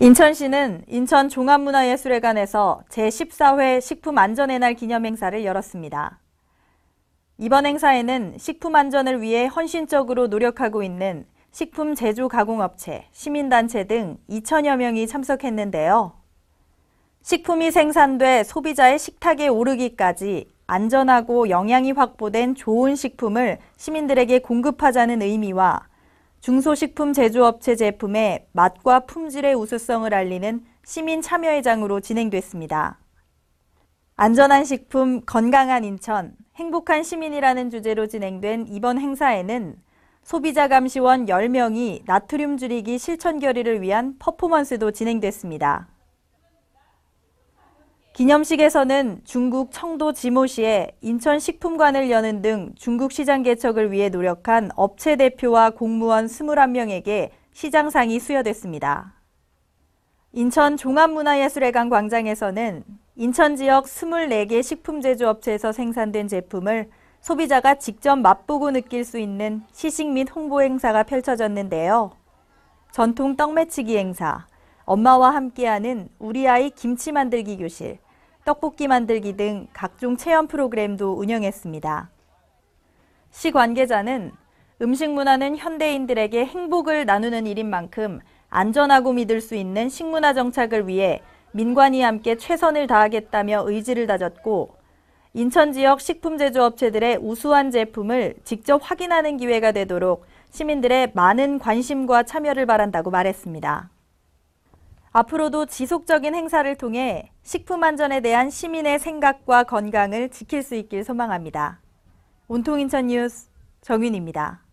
인천시는 인천 종합문화예술회관에서 제14회 식품안전의 날 기념행사를 열었습니다. 이번 행사에는 식품안전을 위해 헌신적으로 노력하고 있는 식품 제조 가공업체, 시민단체 등 2천여 명이 참석했는데요. 식품이 생산돼 소비자의 식탁에 오르기까지 안전하고 영양이 확보된 좋은 식품을 시민들에게 공급하자는 의미와 중소식품 제조업체 제품의 맛과 품질의 우수성을 알리는 시민 참여회장으로 진행됐습니다. 안전한 식품, 건강한 인천, 행복한 시민이라는 주제로 진행된 이번 행사에는 소비자 감시원 10명이 나트륨 줄이기 실천 결의를 위한 퍼포먼스도 진행됐습니다. 기념식에서는 중국 청도 지모시에 인천식품관을 여는 등 중국 시장 개척을 위해 노력한 업체 대표와 공무원 21명에게 시장상이 수여됐습니다. 인천 종합문화예술회관 광장에서는 인천 지역 24개 식품제조업체에서 생산된 제품을 소비자가 직접 맛보고 느낄 수 있는 시식 및 홍보 행사가 펼쳐졌는데요. 전통 떡매치기 행사, 엄마와 함께하는 우리 아이 김치 만들기 교실, 떡볶이 만들기 등 각종 체험 프로그램도 운영했습니다. 시 관계자는 음식 문화는 현대인들에게 행복을 나누는 일인 만큼 안전하고 믿을 수 있는 식문화 정착을 위해 민관이 함께 최선을 다하겠다며 의지를 다졌고 인천 지역 식품 제조업체들의 우수한 제품을 직접 확인하는 기회가 되도록 시민들의 많은 관심과 참여를 바란다고 말했습니다. 앞으로도 지속적인 행사를 통해 식품 안전에 대한 시민의 생각과 건강을 지킬 수 있길 소망합니다. 온통 인천 뉴스 정윤입니다.